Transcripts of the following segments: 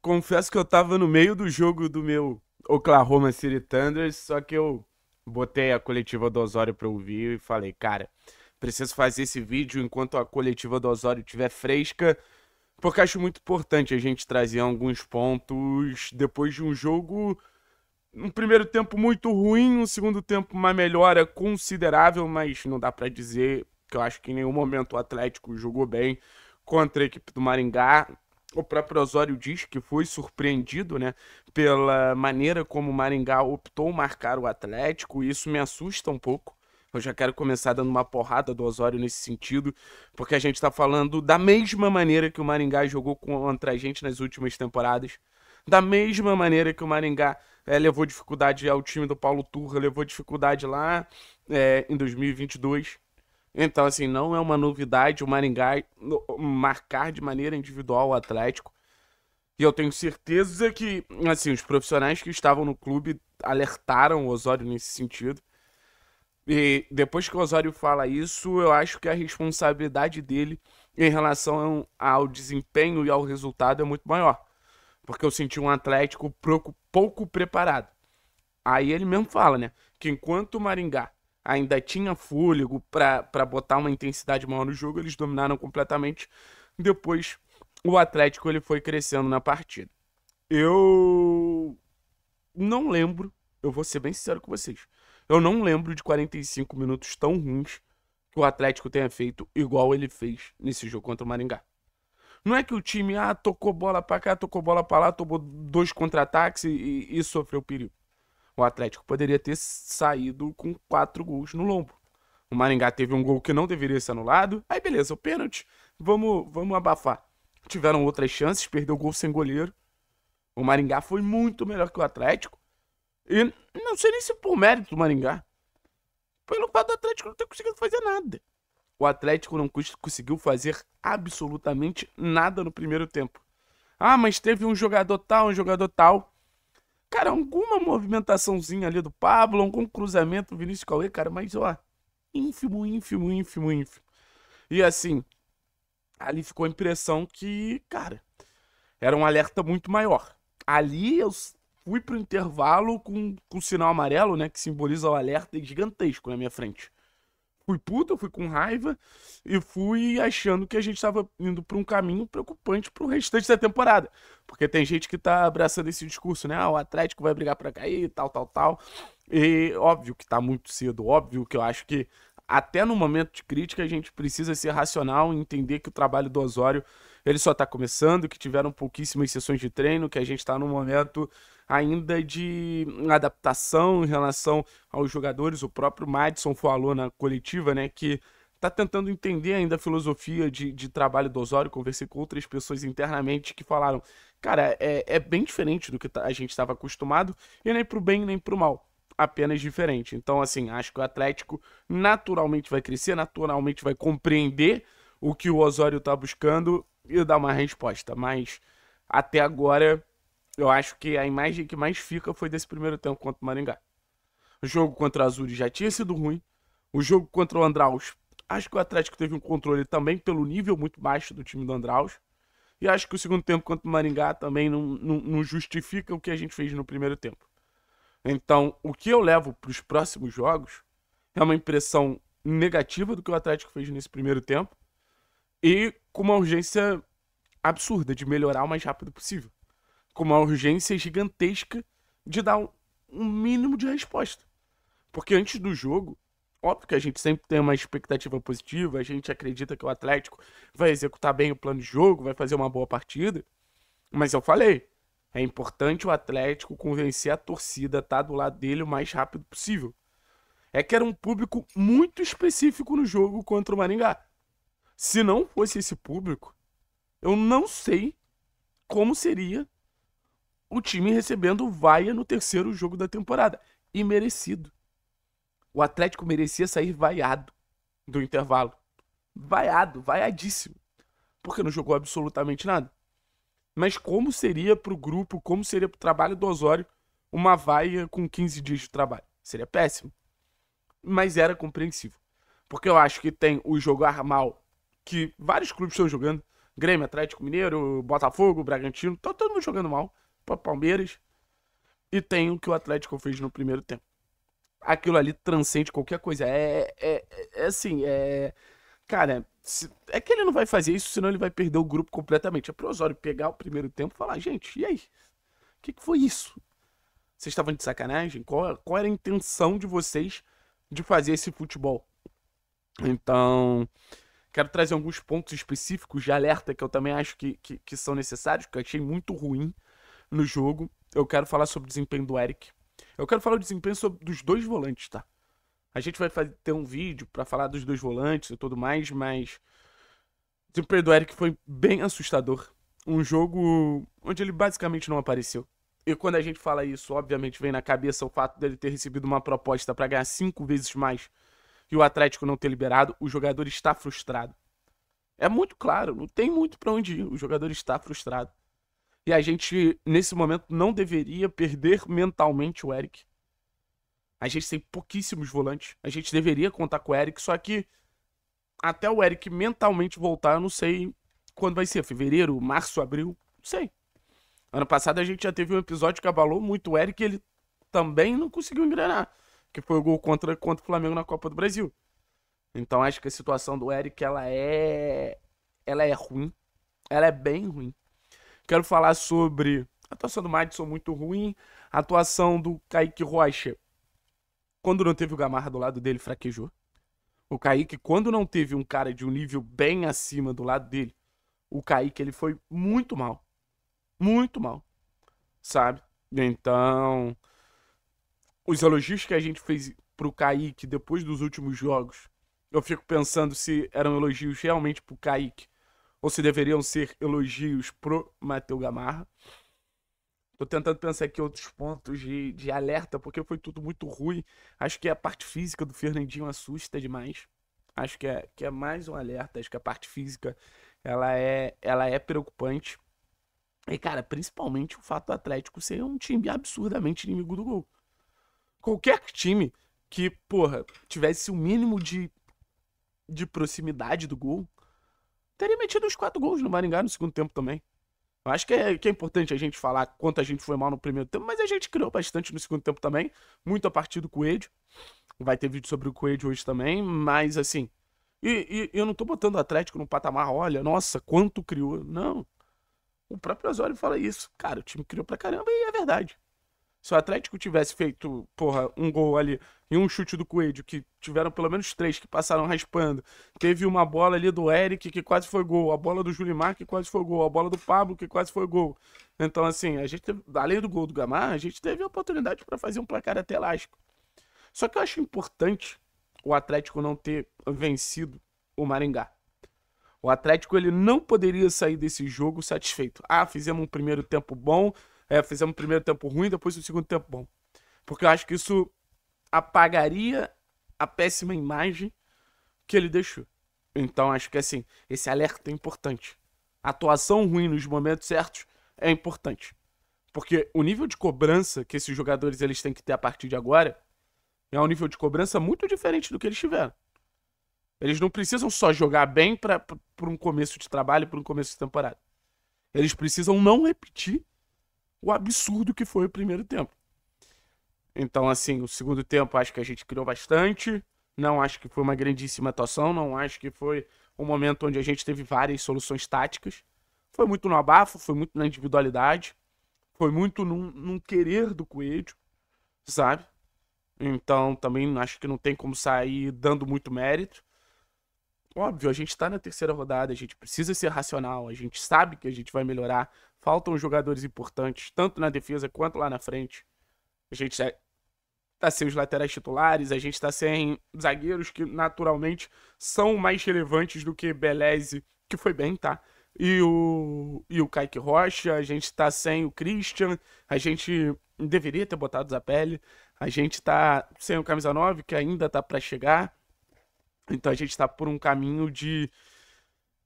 confesso que eu tava no meio do jogo do meu Oklahoma City Thunder, só que eu botei a coletiva do Osório pra ouvir e falei, cara, preciso fazer esse vídeo enquanto a coletiva do Osório estiver fresca, porque acho muito importante a gente trazer alguns pontos depois de um jogo. Um primeiro tempo muito ruim, um segundo tempo uma melhora considerável, mas não dá para dizer que eu acho que em nenhum momento o Atlético jogou bem contra a equipe do Maringá. O próprio Osório diz que foi surpreendido né, pela maneira como o Maringá optou marcar o Atlético, e isso me assusta um pouco. Eu já quero começar dando uma porrada do Osório nesse sentido, porque a gente está falando da mesma maneira que o Maringá jogou contra a gente nas últimas temporadas, da mesma maneira que o Maringá é, levou dificuldade ao time do Paulo Turra, levou dificuldade lá é, em 2022. Então, assim, não é uma novidade o Maringá marcar de maneira individual o Atlético. E eu tenho certeza que, assim, os profissionais que estavam no clube alertaram o Osório nesse sentido. E depois que o Osório fala isso, eu acho que a responsabilidade dele em relação ao desempenho e ao resultado é muito maior. Porque eu senti um Atlético pouco, pouco preparado. Aí ele mesmo fala, né? Que enquanto o Maringá ainda tinha fôlego para botar uma intensidade maior no jogo, eles dominaram completamente. Depois o Atlético ele foi crescendo na partida. Eu não lembro, eu vou ser bem sincero com vocês. Eu não lembro de 45 minutos tão ruins que o Atlético tenha feito igual ele fez nesse jogo contra o Maringá. Não é que o time ah, tocou bola para cá, tocou bola para lá, tomou dois contra-ataques e, e, e sofreu perigo o Atlético poderia ter saído com quatro gols no lombo. O Maringá teve um gol que não deveria ser anulado. Aí beleza, o pênalti, vamos, vamos abafar. Tiveram outras chances, perdeu o gol sem goleiro. O Maringá foi muito melhor que o Atlético. E não sei nem se por mérito do Maringá. Pelo fato do Atlético não ter conseguido fazer nada. O Atlético não conseguiu fazer absolutamente nada no primeiro tempo. Ah, mas teve um jogador tal, um jogador tal. Cara, alguma movimentaçãozinha ali do Pablo, algum cruzamento do Vinícius Cauê, cara, mas ó, ínfimo, ínfimo, ínfimo, ínfimo. E assim, ali ficou a impressão que, cara, era um alerta muito maior. Ali eu fui pro intervalo com, com o sinal amarelo, né, que simboliza o alerta gigantesco na minha frente fui puto, eu fui com raiva e fui achando que a gente estava indo para um caminho preocupante para o restante da temporada. Porque tem gente que está abraçando esse discurso, né? Ah, o Atlético vai brigar para cair, tal, tal, tal. E óbvio que está muito cedo, óbvio que eu acho que até no momento de crítica a gente precisa ser racional e entender que o trabalho do Osório ele só está começando, que tiveram pouquíssimas sessões de treino, que a gente está num momento ainda de adaptação em relação aos jogadores. O próprio Madison falou na coletiva, né, que está tentando entender ainda a filosofia de, de trabalho do Osório. Conversei com outras pessoas internamente que falaram, cara, é, é bem diferente do que tá, a gente estava acostumado, e nem para o bem nem para o mal apenas diferente. Então, assim, acho que o Atlético naturalmente vai crescer, naturalmente vai compreender o que o Osório está buscando e dar uma resposta. Mas até agora, eu acho que a imagem que mais fica foi desse primeiro tempo contra o Maringá. O jogo contra o Azul já tinha sido ruim. O jogo contra o Andraus, acho que o Atlético teve um controle também pelo nível muito baixo do time do Andraus. E acho que o segundo tempo contra o Maringá também não, não, não justifica o que a gente fez no primeiro tempo. Então, o que eu levo para os próximos jogos é uma impressão negativa do que o Atlético fez nesse primeiro tempo e com uma urgência absurda de melhorar o mais rápido possível. Com uma urgência gigantesca de dar um, mínimo de resposta. Porque antes do jogo, óbvio que a gente sempre tem uma expectativa positiva, a gente acredita que o Atlético vai executar bem o plano de jogo, vai fazer uma boa partida. Mas eu falei, é importante o Atlético convencer a torcida a estar tá do lado dele o mais rápido possível. É que era um público muito específico no jogo contra o Maringá. Se não fosse esse público, eu não sei como seria o time recebendo vaia no terceiro jogo da temporada. E merecido. O Atlético merecia sair vaiado do intervalo. Vaiado, vaiadíssimo. Porque não jogou absolutamente nada. Mas como seria para o grupo, como seria para o trabalho do Osório uma vaia com 15 dias de trabalho? Seria péssimo. Mas era compreensível. Porque eu acho que tem o jogar mal que vários clubes estão jogando. Grêmio, Atlético Mineiro, Botafogo, Bragantino, tá todo mundo jogando mal. Palmeiras. E tem o que o Atlético fez no primeiro tempo. Aquilo ali transcende qualquer coisa. É, é, é assim, é. Cara, se, é que ele não vai fazer isso, senão ele vai perder o grupo completamente. É pro Osório pegar o primeiro tempo e falar, gente, e aí? O que, que foi isso? Vocês estavam de sacanagem? Qual, qual era a intenção de vocês de fazer esse futebol? Então, Quero trazer alguns pontos específicos de alerta que eu também acho que, que, que são necessários, que eu achei muito ruim no jogo. Eu quero falar sobre o desempenho do Eric. Eu quero falar o desempenho sobre, dos dois volantes, tá? A gente vai fazer, ter um vídeo para falar dos dois volantes e tudo mais, mas o desempenho do Eric foi bem assustador. Um jogo onde ele basicamente não apareceu. E quando a gente fala isso, obviamente vem na cabeça o fato dele ter recebido uma proposta para ganhar cinco vezes mais que o Atlético não ter liberado, o jogador está frustrado. É muito claro, não tem muito para onde ir, o jogador está frustrado. E a gente, nesse momento, não deveria perder mentalmente o Eric. A gente tem pouquíssimos volantes. A gente deveria contar com o Eric, só que até o Eric mentalmente voltar, eu não sei quando vai ser. Fevereiro, março, abril? Não sei. Ano passado a gente já teve um episódio que abalou muito o Eric e ele também não conseguiu engrenar que foi o gol contra, contra o Flamengo na Copa do Brasil. Então acho que a situação do Eric, ela é. Ela é ruim. Ela é bem ruim. Quero falar sobre a atuação do Madison muito ruim. A atuação do Kaique Rocha. Quando não teve o Gamarra do lado dele, fraquejou. O Kaique, quando não teve um cara de um nível bem acima do lado dele, o Kaique ele foi muito mal. Muito mal. Sabe? Então, os elogios que a gente fez pro Kaique depois dos últimos jogos, eu fico pensando se eram elogios realmente pro Kaique ou se deveriam ser elogios pro Matheus Gamarra. Tô tentando pensar aqui outros pontos de, de alerta, porque foi tudo muito ruim. Acho que a parte física do Fernandinho assusta demais. Acho que é, que é mais um alerta. Acho que a parte física ela é, ela é preocupante. E, cara, principalmente o fato do Atlético ser um time absurdamente inimigo do gol qualquer time que, porra, tivesse o mínimo de, de proximidade do gol, teria metido os quatro gols no Maringá no segundo tempo também. Eu acho que é, que é importante a gente falar quanto a gente foi mal no primeiro tempo, mas a gente criou bastante no segundo tempo também, muito a partir do Coelho. Vai ter vídeo sobre o Coelho hoje também, mas assim. E, e eu não tô botando o Atlético no patamar, olha, nossa, quanto criou. Não. O próprio Osório fala isso. Cara, o time criou pra caramba e é verdade. Se o Atlético tivesse feito, porra, um gol ali e um chute do Coelho, que tiveram pelo menos três que passaram raspando, teve uma bola ali do Eric que quase foi gol, a bola do Julimar que quase foi gol, a bola do Pablo que quase foi gol. Então, assim, a gente teve, além do gol do Gamar, a gente teve a oportunidade para fazer um placar até elástico. Só que eu acho importante o Atlético não ter vencido o Maringá. O Atlético ele não poderia sair desse jogo satisfeito. Ah, fizemos um primeiro tempo bom, é, fizemos o primeiro tempo ruim, depois o segundo tempo bom. Porque eu acho que isso apagaria a péssima imagem que ele deixou. Então acho que assim, esse alerta é importante. A atuação ruim nos momentos certos é importante. Porque o nível de cobrança que esses jogadores eles têm que ter a partir de agora é um nível de cobrança muito diferente do que eles tiveram. Eles não precisam só jogar bem para um começo de trabalho, para um começo de temporada. Eles precisam não repetir o absurdo que foi o primeiro tempo. Então, assim, o segundo tempo acho que a gente criou bastante. Não acho que foi uma grandíssima atuação. Não acho que foi um momento onde a gente teve várias soluções táticas. Foi muito no abafo, foi muito na individualidade, foi muito num, num querer do Coelho, sabe? Então, também acho que não tem como sair dando muito mérito óbvio, a gente tá na terceira rodada, a gente precisa ser racional, a gente sabe que a gente vai melhorar. Faltam jogadores importantes, tanto na defesa quanto lá na frente. A gente tá, tá sem os laterais titulares, a gente tá sem zagueiros que naturalmente são mais relevantes do que Beleze, que foi bem, tá? E o, e o Kaique Rocha, a gente tá sem o Christian, a gente deveria ter botado a pele, a gente tá sem o Camisa 9, que ainda tá para chegar. Então a gente está por um caminho de.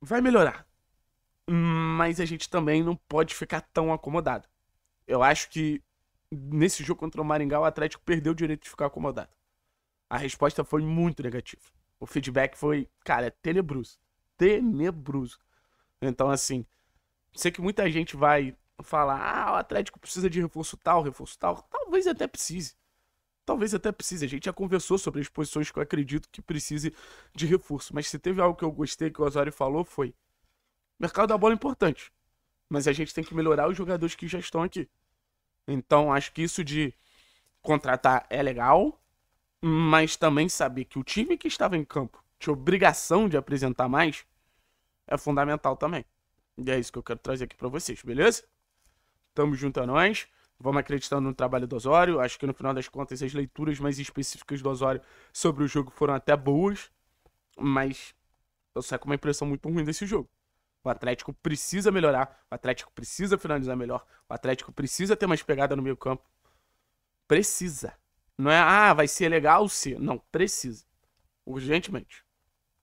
Vai melhorar. Mas a gente também não pode ficar tão acomodado. Eu acho que nesse jogo contra o Maringá, o Atlético perdeu o direito de ficar acomodado. A resposta foi muito negativa. O feedback foi, cara, tenebroso. Tenebroso. Então, assim, sei que muita gente vai falar: ah, o Atlético precisa de reforço tal, reforço tal. Talvez até precise. Talvez até precise. A gente já conversou sobre as posições que eu acredito que precise de reforço. Mas se teve algo que eu gostei que o Osório falou foi: o mercado da bola é importante. Mas a gente tem que melhorar os jogadores que já estão aqui. Então acho que isso de contratar é legal, mas também saber que o time que estava em campo tinha obrigação de apresentar mais é fundamental também. E é isso que eu quero trazer aqui para vocês, beleza? Tamo junto a é nós. Vamos acreditando no trabalho do Osório. Acho que no final das contas as leituras mais específicas do Osório sobre o jogo foram até boas, mas eu saio com uma impressão muito ruim desse jogo. O Atlético precisa melhorar, o Atlético precisa finalizar melhor, o Atlético precisa ter mais pegada no meio campo. Precisa. Não é, ah, vai ser legal se. Não, precisa. Urgentemente.